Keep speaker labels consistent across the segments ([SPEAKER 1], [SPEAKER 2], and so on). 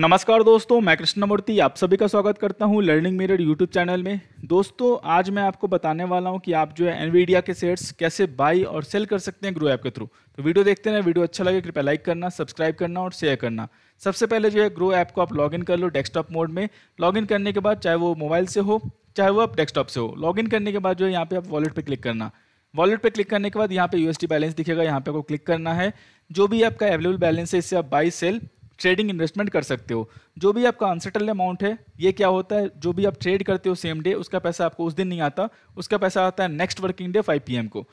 [SPEAKER 1] नमस्कार दोस्तों मैं कृष्णमूर्ति आप सभी का स्वागत करता हूं लर्निंग मिरर यूट्यूब चैनल में दोस्तों आज मैं आपको बताने वाला हूं कि आप जो है एनवीडिया के शेयर्स कैसे बाई और सेल कर सकते हैं ग्रो ऐप के थ्रू तो वीडियो देखते हैं वीडियो अच्छा लगे कृपया लाइक करना सब्सक्राइब करना और शेयर करना सबसे पहले जो है ग्रो ऐप को आप लॉगिन कर लो डेस्कटॉप मोड में लॉगिन करने के बाद चाहे वो मोबाइल से हो चाहे वो आप डेस्कटॉप से हो लॉगिन करने के बाद जो है यहाँ पे आप वॉलेट पर क्लिक करना वॉलेट पे क्लिक करने के बाद यहाँ पे यूएसटी बैलेंस दिखेगा यहाँ पे आपको क्लिक करना है जो भी आपका अवेलेबल बैलेंस है इससे आप बाई सेल ट्रेडिंग इन्वेस्टमेंट कर सकते हो जो भी आपका अनसेटल अमाउंट है ये क्या होता है जो भी आप ट्रेड करते हो सेम डे उसका पैसा आपको उस दिन नहीं आता उसका पैसा आता है नेक्स्ट वर्किंग डे 5 पी को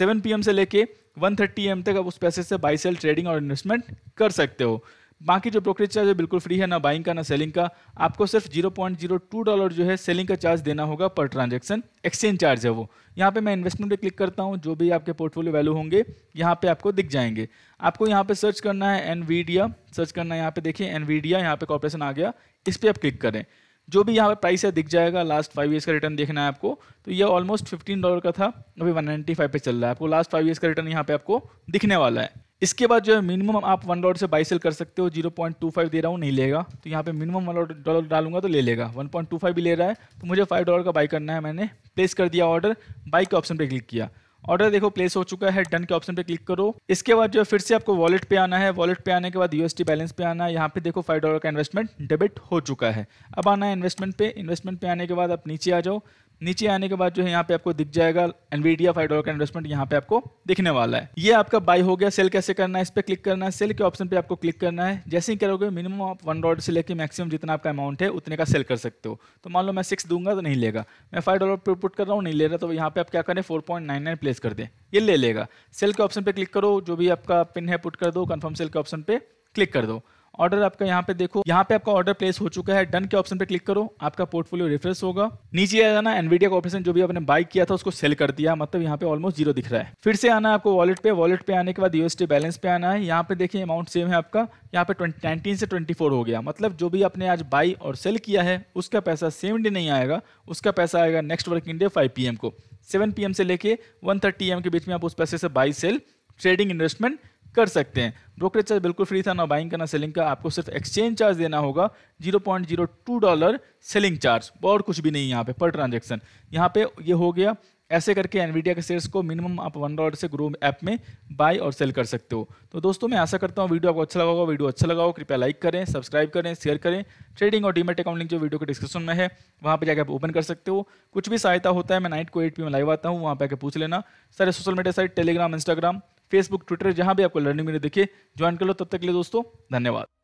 [SPEAKER 1] 7 पी से लेके 1:30 एम तक आप उस पैसे से बाई सेल ट्रेडिंग और इन्वेस्टमेंट कर सकते हो बाकी जो ब्रोकरेज चार्ज है बिल्कुल फ्री है ना बाइंग का ना सेलिंग का आपको सिर्फ 0.02 डॉलर जो है सेलिंग का चार्ज देना होगा पर ट्रांजैक्शन एक्सचेंज चार्ज है वो यहाँ पे मैं इन्वेस्टमेंट पे क्लिक करता हूँ जो भी आपके पोर्टफोलियो वैल्यू होंगे यहाँ पे आपको दिख जाएंगे आपको यहाँ पे सर्च करना है एनवीडिया सर्च करना है यहाँ पे देखिए एनवीडिया यहाँ पे कॉपरेशन आ गया इस पर आप क्लिक करें जो भी यहाँ पे प्राइस है दिख जाएगा लास्ट फाइव ईयर्स का रिटर्न देखना है आपको तो ये ऑलमोस्ट फिफ्टीन डॉलर का था अभी वन नाइन्टी फाइव पे चल रहा है आपको लास्ट फाइव ईयर्स का रिटर्न यहाँ पे आपको दिखने वाला है इसके बाद जो है मिनिमम आप वन डॉलर से बाई सेल कर सकते हो जीरो पॉइंट टू फाइव दे रहा हूँ नहीं लेगा तो यहाँ पे मिनिमम वन डॉलर डालूंगा तो ले लेगा वन पॉइंट टू फाइव भी ले रहा है तो मुझे फाइव डॉलर का बाई करना है मैंने प्लेस कर दिया ऑर्डर बाई के ऑप्शन पे क्लिक किया ऑर्डर देखो प्लेस हो चुका है डन के ऑप्शन पे क्लिक करो इसके बाद जो है फिर से आपको वॉलेट पे आना है वॉलेट पे आने के बाद यूएसटी बैलेंस पे आना है यहाँ पे देखो फाइव डॉलर का इन्वेस्टमेंट डेबिट हो चुका है अब आना है इन्वेस्टमेंट पे इन्वेस्टमेंट पे आने के बाद आप नीचे आ जाओ नीचे आने के बाद जो है यहाँ पे आपको दिख जाएगा एनवीडिया फाइव डॉलर का इन्वेस्टमेंट यहाँ पे आपको दिखने वाला है ये आपका बाय हो गया सेल कैसे करना है इस पर क्लिक करना है सेल के ऑप्शन पे आपको क्लिक करना है जैसे ही करोगे मिनिमम आप वन डॉलर से लेकर मैक्सिमम जितना आपका अमाउंट है उतने का सेल कर सकते हो तो मान लो मैं सिक्स दूंगा तो नहीं लेगा मैं फाइव डॉलर पर पुट कर रहा हूँ नहीं ले रहा तो यहाँ पे आप क्या करें four point nine nine place कर दें ये ले लेगा सेल के ऑप्शन पे क्लिक करो जो भी आपका पिन है पुट कर दो कन्फर्म सेल के ऑप्शन पे क्लिक कर दो ऑर्डर आपका यहाँ पे देखो यहाँ पे आपका ऑर्डर प्लेस हो चुका है डन के ऑप्शन पे क्लिक करो आपका पोर्टफोलियो रिफ्रेश होगा नीचे आ जाना एनवीडिया ऑप्शन जो भी आपने बाई किया था उसको सेल कर दिया मतलब यहाँ पे ऑलमोस्ट जीरो दिख रहा है फिर से आना आपको वॉलेट पे वॉलेट पे आने के बाद यूएसटी बैलेंस पे आना है यहाँ पे देखिए अमाउंट सेम है आपका यहाँ पे नाइनटीन से ट्वेंटी फोर हो गया मतलब जो भी आपने आज बाई और सेल किया है उसका पैसा सेम डे नहीं आएगा उसका पैसा आएगा next working day five P को सेवन पी से लेके वन थर्टी के बीच में आप उस पैसे से बाई सेल ट्रेडिंग इन्वेस्टमेंट कर सकते हैं ब्रोकरेज चार्ज बिल्कुल फ्री था ना बाइंग का ना सेलिंग का आपको सिर्फ एक्सचेंज चार्ज देना होगा 0.02 डॉलर सेलिंग चार्ज और कुछ भी नहीं यहाँ पे पर ट्रांजेक्शन यहाँ पे ये हो गया ऐसे करके एनवीडिया के शेयर्स को मिनिमम आप वन डॉलर से ग्रो ऐप में बाय और सेल कर सकते हो तो दोस्तों मैं आशा करता हूँ वीडियो आपको अच्छा लगा होगा वीडियो अच्छा लगा हो कृपया लाइक करें सब्सक्राइब करें शेयर करें ट्रेडिंग और डीमेट अकाउंट लिंक जो वीडियो के डिस्क्रिप्शन में है वहाँ पर जाकर आप ओपन कर सकते हो कुछ भी सहायता होता है मैं नाइट को एट पी में लाइव आता हूँ वहाँ पर आकर पूछ लेना सारे social media site Telegram Instagram Facebook Twitter जहां भी आपको लर्निंग मिले देखिए ज्वाइन कर लो तब तक के लिए दोस्तों धन्यवाद